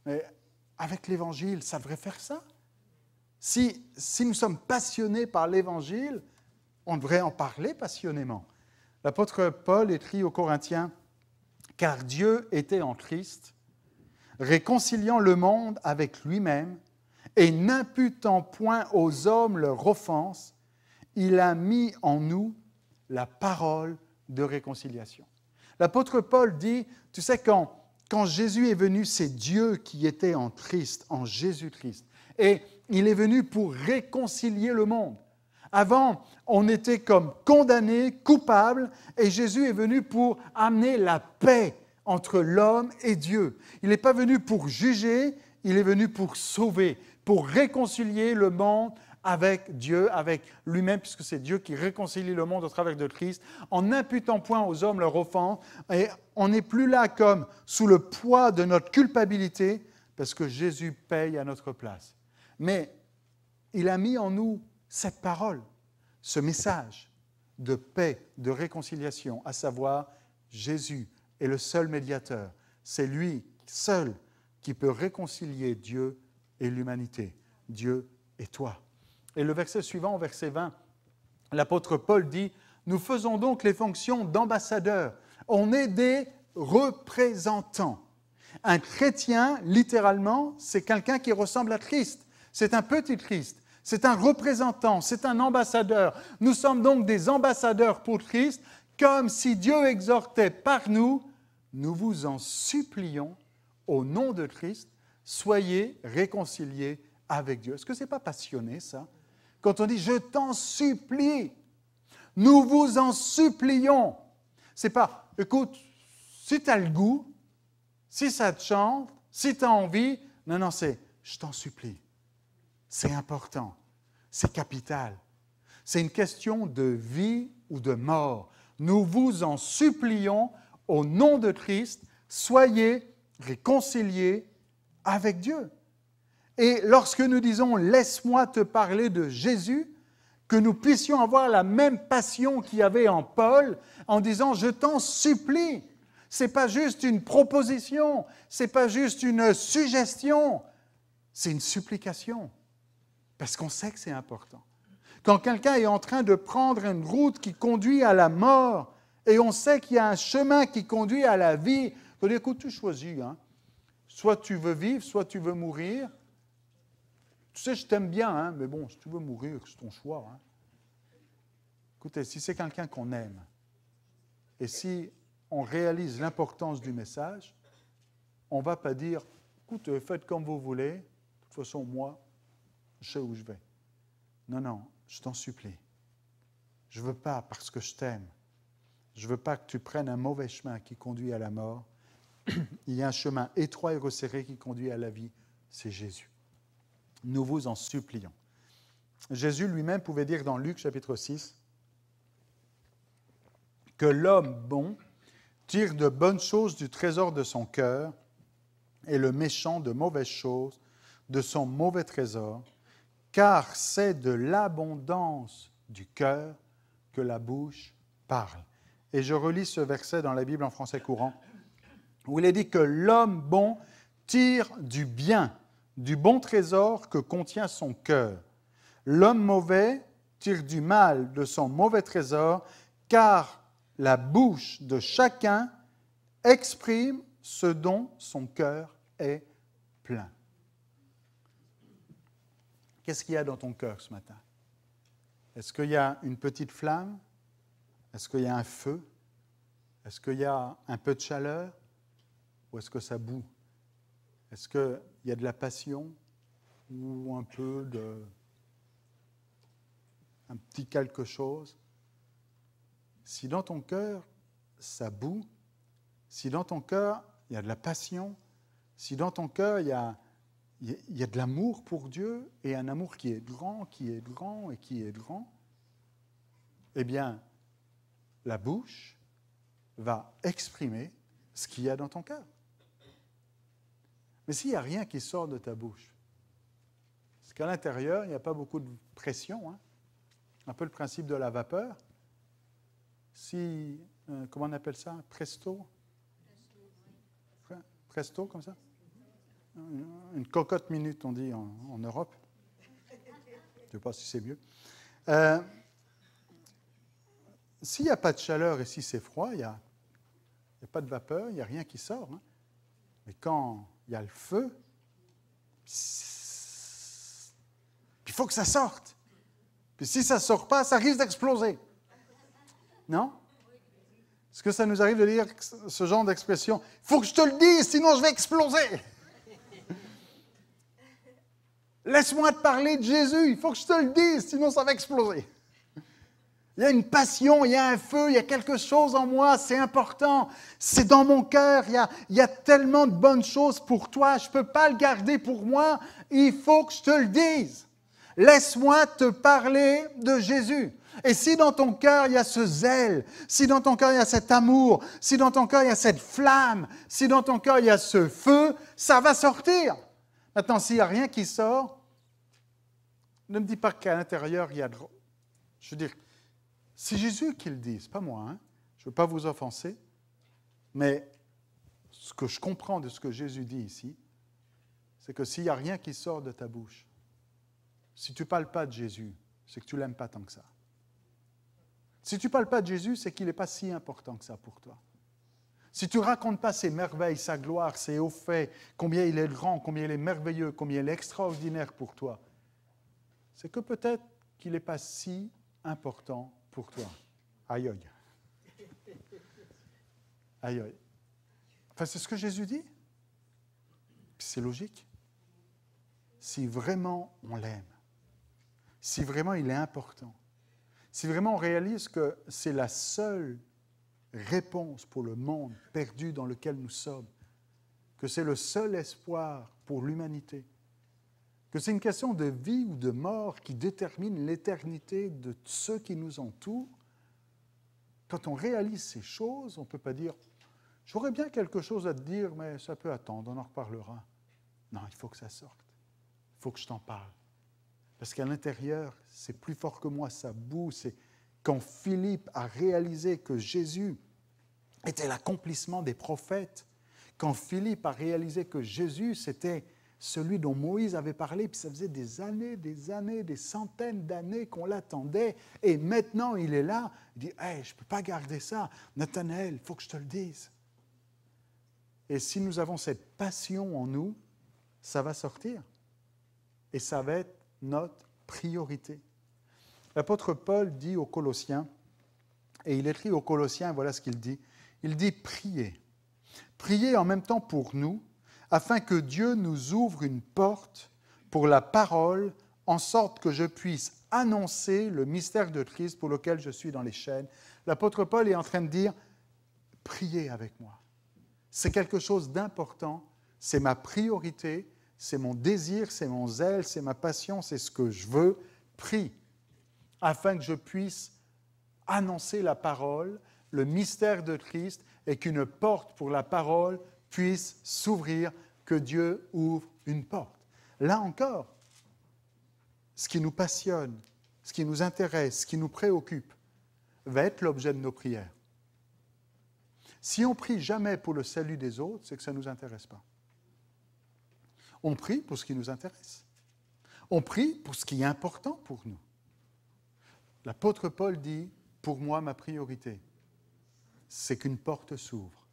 [SPEAKER 1] Mais avec l'Évangile, ça devrait faire ça. Si, si nous sommes passionnés par l'Évangile, on devrait en parler passionnément. L'apôtre Paul écrit aux Corinthiens, Car Dieu était en Christ, réconciliant le monde avec lui-même, et n'imputant point aux hommes leur offense, il a mis en nous la parole de réconciliation. L'apôtre Paul dit, tu sais, quand, quand Jésus est venu, c'est Dieu qui était en Christ, en Jésus-Christ. Et il est venu pour réconcilier le monde. Avant, on était comme condamné, coupable, et Jésus est venu pour amener la paix entre l'homme et Dieu. Il n'est pas venu pour juger, il est venu pour sauver, pour réconcilier le monde avec Dieu, avec lui-même, puisque c'est Dieu qui réconcilie le monde au travers de Christ, en imputant point aux hommes leur offense. Et on n'est plus là comme sous le poids de notre culpabilité, parce que Jésus paye à notre place. Mais il a mis en nous cette parole, ce message de paix, de réconciliation, à savoir Jésus est le seul médiateur. C'est lui seul qui peut réconcilier Dieu et l'humanité, Dieu et toi. Et le verset suivant, au verset 20, l'apôtre Paul dit, Nous faisons donc les fonctions d'ambassadeurs. On est des représentants. Un chrétien, littéralement, c'est quelqu'un qui ressemble à Christ. C'est un petit Christ c'est un représentant, c'est un ambassadeur. Nous sommes donc des ambassadeurs pour Christ, comme si Dieu exhortait par nous, nous vous en supplions, au nom de Christ, soyez réconciliés avec Dieu. Est-ce que ce n'est pas passionné ça Quand on dit je t'en supplie, nous vous en supplions. C'est pas, écoute, si tu as le goût, si ça te chante, si tu as envie, non, non, c'est je t'en supplie. C'est important. C'est capital. C'est une question de vie ou de mort. Nous vous en supplions, au nom de Christ, soyez réconciliés avec Dieu. Et lorsque nous disons laisse-moi te parler de Jésus, que nous puissions avoir la même passion qu'il y avait en Paul en disant je t'en supplie. C'est pas juste une proposition, c'est pas juste une suggestion, c'est une supplication. Parce qu'on sait que c'est important. Quand quelqu'un est en train de prendre une route qui conduit à la mort, et on sait qu'il y a un chemin qui conduit à la vie, faut dire, écoute, tu choisis. Hein. Soit tu veux vivre, soit tu veux mourir. Tu sais, je t'aime bien, hein? mais bon, si tu veux mourir, c'est ton choix. Hein? Écoutez, si c'est quelqu'un qu'on aime, et si on réalise l'importance du message, on ne va pas dire, écoute, faites comme vous voulez, de toute façon, moi, je sais où je vais. Non, non, je t'en supplie. Je ne veux pas parce que je t'aime. Je ne veux pas que tu prennes un mauvais chemin qui conduit à la mort. Il y a un chemin étroit et resserré qui conduit à la vie. C'est Jésus. Nous vous en supplions. Jésus lui-même pouvait dire dans Luc chapitre 6 que l'homme bon tire de bonnes choses du trésor de son cœur et le méchant de mauvaises choses de son mauvais trésor car c'est de l'abondance du cœur que la bouche parle. Et je relis ce verset dans la Bible en français courant, où il est dit que l'homme bon tire du bien, du bon trésor que contient son cœur. L'homme mauvais tire du mal de son mauvais trésor, car la bouche de chacun exprime ce dont son cœur est plein. Qu'est-ce qu'il y a dans ton cœur ce matin Est-ce qu'il y a une petite flamme Est-ce qu'il y a un feu Est-ce qu'il y a un peu de chaleur Ou est-ce que ça boue Est-ce qu'il y a de la passion Ou un peu de... un petit quelque chose Si dans ton cœur, ça boue, si dans ton cœur, il y a de la passion, si dans ton cœur, il y a il y a de l'amour pour Dieu et un amour qui est grand, qui est grand et qui est grand, eh bien, la bouche va exprimer ce qu'il y a dans ton cœur. Mais s'il n'y a rien qui sort de ta bouche, parce qu'à l'intérieur, il n'y a pas beaucoup de pression, hein. un peu le principe de la vapeur, si, euh, comment on appelle ça, presto Presto, comme ça une cocotte minute, on dit en, Europe. Je ne sais pas si c'est mieux. Euh, s'il n'y a pas de chaleur et si c'est froid, il n'y a, pas de vapeur, il n'y a rien qui sort. Hein. Mais quand il y a le feu, il faut que ça sorte. Puis si ça ne sort pas, ça risque d'exploser. Non Est-ce que ça nous arrive de lire ce genre d'expression Il faut que je te le dise, sinon je vais exploser Laisse-moi te parler de Jésus, il faut que je te le dise, sinon ça va exploser. Il y a une passion, il y a un feu, il y a quelque chose en moi, c'est important, c'est dans mon cœur, il y, a, il y a tellement de bonnes choses pour toi, je ne peux pas le garder pour moi, il faut que je te le dise. Laisse-moi te parler de Jésus. Et si dans ton cœur il y a ce zèle, si dans ton cœur il y a cet amour, si dans ton cœur il y a cette flamme, si dans ton cœur il y a ce feu, ça va sortir. Maintenant, s'il n'y a rien qui sort, ne me dis pas qu'à l'intérieur, il y a de... Je veux dire, c'est Jésus qui le dit, ce pas moi. Hein. Je ne veux pas vous offenser, mais ce que je comprends de ce que Jésus dit ici, c'est que s'il n'y a rien qui sort de ta bouche, si tu ne parles pas de Jésus, c'est que tu ne l'aimes pas tant que ça. Si tu ne parles pas de Jésus, c'est qu'il n'est pas si important que ça pour toi. Si tu racontes pas ses merveilles, sa gloire, ses hauts faits, combien il est grand, combien il est merveilleux, combien il est extraordinaire pour toi, c'est que peut-être qu'il n'est pas si important pour toi. Aïe aïe. Aïe aïe. Enfin, c'est ce que Jésus dit. C'est logique. Si vraiment on l'aime, si vraiment il est important, si vraiment on réalise que c'est la seule réponse pour le monde perdu dans lequel nous sommes, que c'est le seul espoir pour l'humanité, que c'est une question de vie ou de mort qui détermine l'éternité de ceux qui nous entourent, quand on réalise ces choses, on ne peut pas dire J'aurais bien quelque chose à te dire, mais ça peut attendre, on en reparlera. Non, il faut que ça sorte. Il faut que je t'en parle. Parce qu'à l'intérieur, c'est plus fort que moi, ça boue, c'est quand Philippe a réalisé que Jésus était l'accomplissement des prophètes, quand Philippe a réalisé que Jésus, c'était celui dont Moïse avait parlé, puis ça faisait des années, des années, des centaines d'années qu'on l'attendait, et maintenant il est là, il dit, je ne peux pas garder ça, Nathanaël, il faut que je te le dise. Et si nous avons cette passion en nous, ça va sortir, et ça va être notre priorité. L'apôtre Paul dit aux Colossiens, et il écrit aux Colossiens, voilà ce qu'il dit, il dit priez. Priez en même temps pour nous, afin que Dieu nous ouvre une porte pour la parole, en sorte que je puisse annoncer le mystère de Christ pour lequel je suis dans les chaînes. L'apôtre Paul est en train de dire, priez avec moi. C'est quelque chose d'important, c'est ma priorité, c'est mon désir, c'est mon zèle, c'est ma passion, c'est ce que je veux. Prie afin que je puisse annoncer la parole, le mystère de Christ, et qu'une porte pour la parole puisse s'ouvrir, que Dieu ouvre une porte. Là encore, ce qui nous passionne, ce qui nous intéresse, ce qui nous préoccupe, va être l'objet de nos prières. Si on prie jamais pour le salut des autres, c'est que ça ne nous intéresse pas. On prie pour ce qui nous intéresse. On prie pour ce qui est important pour nous. L'apôtre Paul dit, pour moi, ma priorité, c'est qu'une porte s'ouvre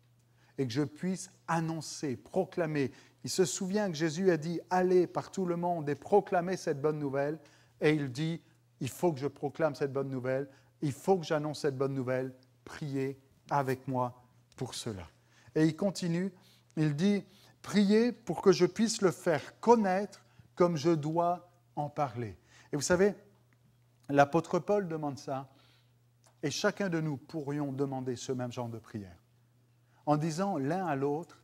[SPEAKER 1] et que je puisse annoncer, proclamer. Il se souvient que Jésus a dit, allez par tout le monde et proclamez cette bonne nouvelle. Et il dit, il faut que je proclame cette bonne nouvelle, il faut que j'annonce cette bonne nouvelle, priez avec moi pour cela. Et il continue, il dit, priez pour que je puisse le faire connaître comme je dois en parler. Et vous savez, L'apôtre Paul demande ça. Et chacun de nous pourrions demander ce même genre de prière. En disant l'un à l'autre,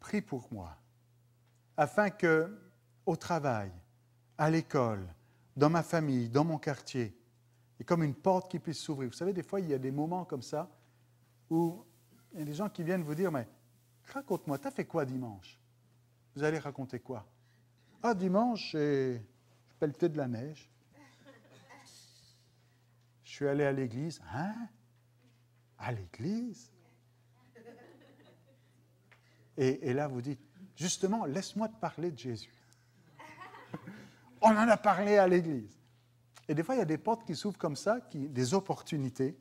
[SPEAKER 1] prie pour moi, afin que, au travail, à l'école, dans ma famille, dans mon quartier, et comme une porte qui puisse s'ouvrir. Vous savez, des fois, il y a des moments comme ça où il y a des gens qui viennent vous dire, mais raconte-moi, as fait quoi dimanche Vous allez raconter quoi Ah, dimanche, j'ai pelleté de la neige. Je suis allé à l'église. Hein? À l'église? Et, là, vous dites, justement, laisse-moi te parler de Jésus. On en a parlé à l'église. Et des fois, il y a des portes qui s'ouvrent comme ça, qui, des opportunités.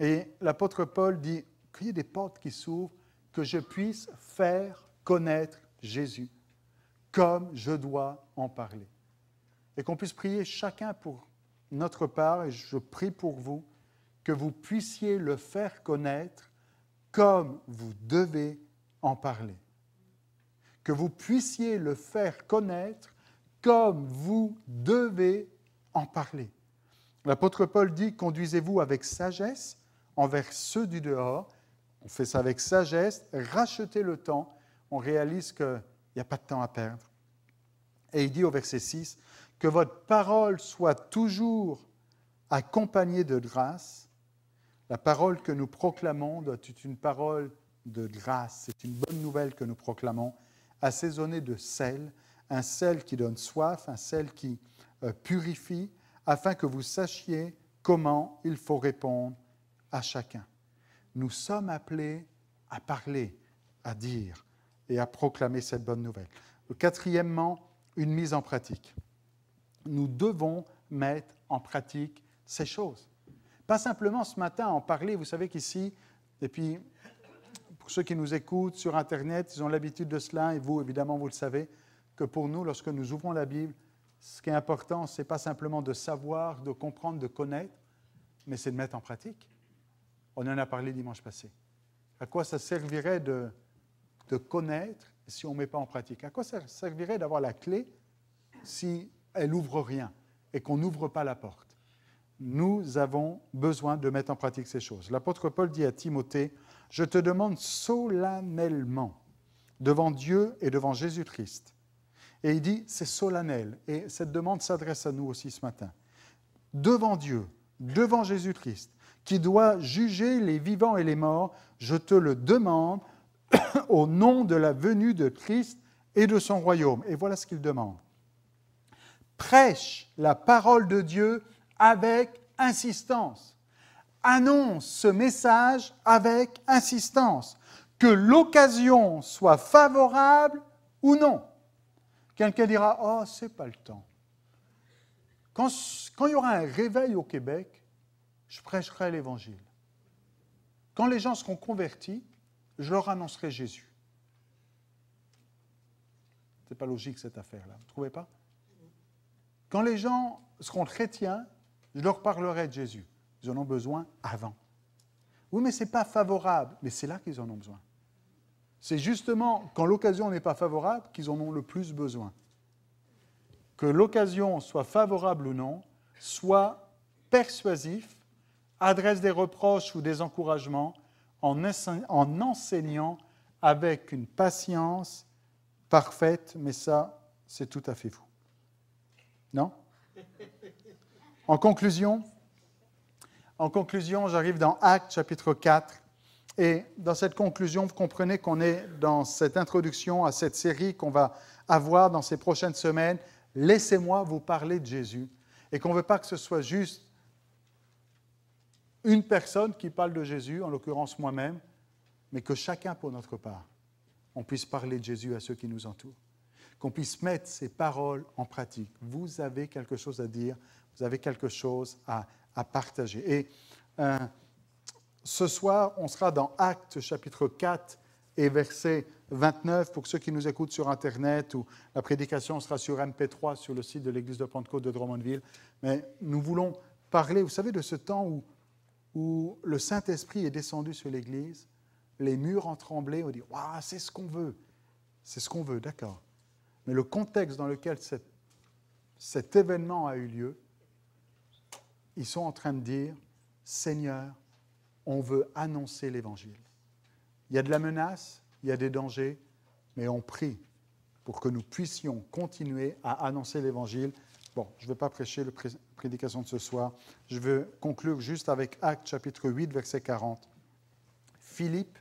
[SPEAKER 1] Et l'apôtre Paul dit qu'il y ait des portes qui s'ouvrent, que je puisse faire connaître Jésus comme je dois en parler. Et qu'on puisse prier chacun pour notre part, et je prie pour vous, que vous puissiez le faire connaître comme vous devez en parler. Que vous puissiez le faire connaître comme vous devez en parler. L'apôtre Paul dit, conduisez-vous avec sagesse envers ceux du dehors. On fait ça avec sagesse, rachetez le temps. On réalise qu'il n'y a pas de temps à perdre. Et il dit au verset 6, que votre parole soit toujours accompagnée de grâce. La parole que nous proclamons doit être une parole de grâce. C'est une bonne nouvelle que nous proclamons, assaisonnée de sel, un sel qui donne soif, un sel qui euh, purifie, afin que vous sachiez comment il faut répondre à chacun. Nous sommes appelés à parler, à dire et à proclamer cette bonne nouvelle. Quatrièmement, une mise en pratique. Nous devons mettre en pratique ces choses. Pas simplement ce matin en parler, vous savez qu'ici, et puis pour ceux qui nous écoutent sur Internet, ils ont l'habitude de cela, et vous, évidemment, vous le savez, que pour nous, lorsque nous ouvrons la Bible, ce qui est important, ce n'est pas simplement de savoir, de comprendre, de connaître, mais c'est de mettre en pratique. On en a parlé dimanche passé. À quoi ça servirait de, de connaître si on ne met pas en pratique À quoi ça servirait d'avoir la clé si elle n'ouvre rien et qu'on n'ouvre pas la porte Nous avons besoin de mettre en pratique ces choses. L'apôtre Paul dit à Timothée, je te demande solennellement devant Dieu et devant Jésus-Christ. Et il dit, c'est solennel. Et cette demande s'adresse à nous aussi ce matin. Devant Dieu, devant Jésus-Christ, qui doit juger les vivants et les morts, je te le demande au nom de la venue de Christ et de son royaume. Et voilà ce qu'il demande. Prêche la parole de Dieu avec insistance. Annonce ce message avec insistance, que l'occasion soit favorable ou non. Quelqu'un dira Oh, c'est pas le temps. Quand, quand il y aura un réveil au Québec, je prêcherai l'Évangile. Quand les gens seront convertis, je leur annoncerai Jésus. Ce n'est pas logique cette affaire-là, vous ne trouvez pas Quand les gens seront chrétiens, je leur parlerai de Jésus. Ils en ont besoin avant. Oui, mais ce n'est pas favorable, mais c'est là qu'ils en ont besoin. C'est justement quand l'occasion n'est pas favorable qu'ils en ont le plus besoin. Que l'occasion soit favorable ou non, soit persuasif, adresse des reproches ou des encouragements, en, enseignant avec une patience parfaite, mais ça, c'est tout à fait vous. Non En conclusion, en conclusion, j'arrive dans Actes chapitre 4. Et dans cette conclusion, vous comprenez qu'on est dans cette introduction à cette série qu'on va avoir dans ces prochaines semaines. Laissez-moi vous parler de Jésus. Et qu'on ne veut pas que ce soit juste une personne qui parle de Jésus, en l'occurrence moi-même, mais que chacun pour notre part, on puisse parler de Jésus à ceux qui nous entourent, qu'on puisse mettre ces paroles en pratique. Vous avez quelque chose à dire, vous avez quelque chose à, à partager. Et euh, ce soir, on sera dans Actes chapitre 4 et verset 29 pour ceux qui nous écoutent sur Internet ou la prédication sera sur MP3 sur le site de l'Église de Pentecôte de Drummondville. Mais nous voulons parler, vous savez, de ce temps où où le Saint-Esprit est descendu sur l'Église, les murs ont tremblé, on dit Waouh, c'est ce qu'on veut. C'est ce qu'on veut, d'accord. Mais le contexte dans lequel cet, cet événement a eu lieu, ils sont en train de dire Seigneur, on veut annoncer l'Évangile. Il y a de la menace, il y a des dangers, mais on prie pour que nous puissions continuer à annoncer l'Évangile Bon, je ne vais pas prêcher la prédication de ce soir. Je veux conclure juste avec Actes chapitre 8, verset 40. Philippe,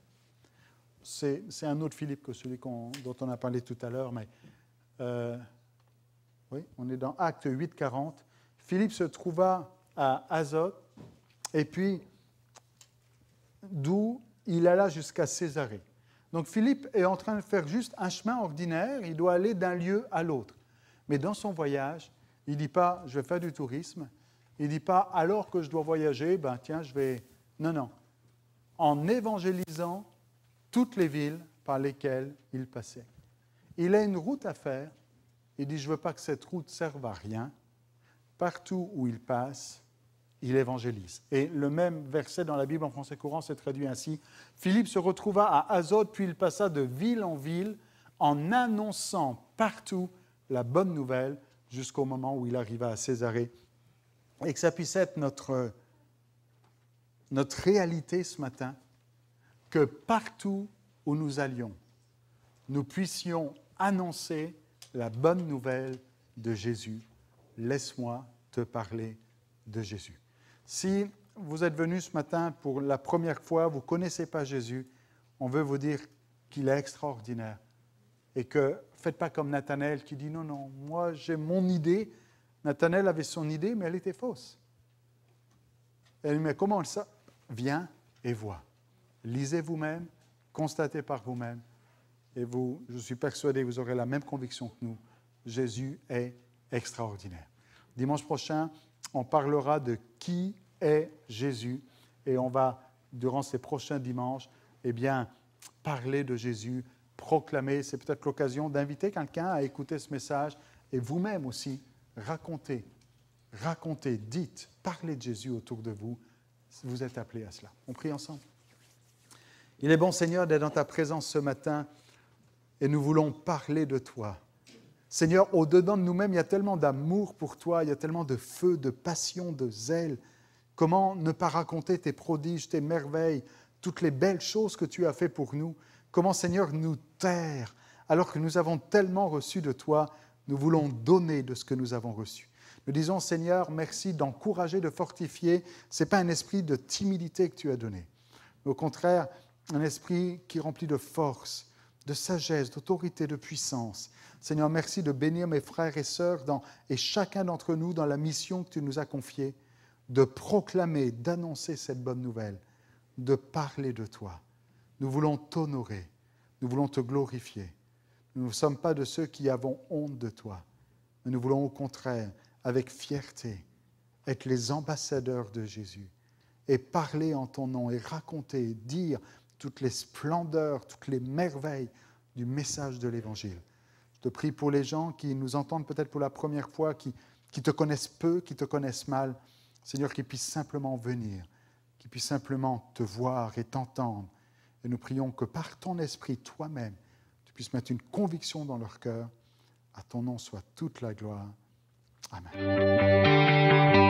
[SPEAKER 1] c'est un autre Philippe que celui dont on a parlé tout à l'heure, mais euh, oui, on est dans Actes 8, 40. Philippe se trouva à Azote, et puis d'où il alla jusqu'à Césarée. Donc Philippe est en train de faire juste un chemin ordinaire, il doit aller d'un lieu à l'autre. Mais dans son voyage, il ne dit pas je vais faire du tourisme. Il ne dit pas alors que je dois voyager, ben tiens, je vais. Non, non. En évangélisant toutes les villes par lesquelles il passait. Il a une route à faire. Il dit je ne veux pas que cette route serve à rien. Partout où il passe, il évangélise. Et le même verset dans la Bible en français courant s'est traduit ainsi. Philippe se retrouva à Azote, puis il passa de ville en ville en annonçant partout la bonne nouvelle jusqu'au moment où il arriva à Césarée. Et que ça puisse être notre, notre réalité ce matin, que partout où nous allions, nous puissions annoncer la bonne nouvelle de Jésus. Laisse-moi te parler de Jésus. Si vous êtes venu ce matin pour la première fois, vous ne connaissez pas Jésus, on veut vous dire qu'il est extraordinaire et que faites pas comme Nathanaël qui dit non, non, moi j'ai mon idée. Nathanaël avait son idée, mais elle était fausse. Elle dit, mais comment ça Viens et vois. Lisez vous-même, constatez par vous-même, et vous, je suis persuadé, vous aurez la même conviction que nous. Jésus est extraordinaire. Dimanche prochain, on parlera de qui est Jésus, et on va, durant ces prochains dimanches, eh bien, parler de Jésus, proclamer. C'est peut-être l'occasion d'inviter quelqu'un à écouter ce message et vous-même aussi, raconter racontez, dites, parlez de Jésus autour de vous. Vous êtes appelés à cela. On prie ensemble. Il est bon Seigneur d'être dans ta présence ce matin et nous voulons parler de toi. Seigneur, au-dedans de nous-mêmes, il y a tellement d'amour pour toi, il y a tellement de feu, de passion, de zèle. Comment ne pas raconter tes prodiges, tes merveilles, toutes les belles choses que tu as faites pour nous Comment, Seigneur, nous taire alors que nous avons tellement reçu de toi, nous voulons donner de ce que nous avons reçu. Nous disons, Seigneur, merci d'encourager, de fortifier. Ce n'est pas un esprit de timidité que tu as donné, mais au contraire, un esprit qui remplit de force, de sagesse, d'autorité, de puissance. Seigneur, merci de bénir mes frères et sœurs et chacun d'entre nous dans la mission que tu nous as confiée, de proclamer, d'annoncer cette bonne nouvelle, de parler de toi. Nous voulons t'honorer. Nous voulons te glorifier. Nous ne sommes pas de ceux qui avons honte de toi. Mais nous voulons au contraire, avec fierté, être les ambassadeurs de Jésus et parler en ton nom et raconter, dire toutes les splendeurs, toutes les merveilles du message de l'Évangile. Je te prie pour les gens qui nous entendent peut-être pour la première fois, qui, qui te connaissent peu, qui te connaissent mal. Seigneur, qu'ils puissent simplement venir, qu'ils puissent simplement te voir et t'entendre et nous prions que par ton esprit, toi-même, tu puisses mettre une conviction dans leur cœur. À ton nom soit toute la gloire. Amen.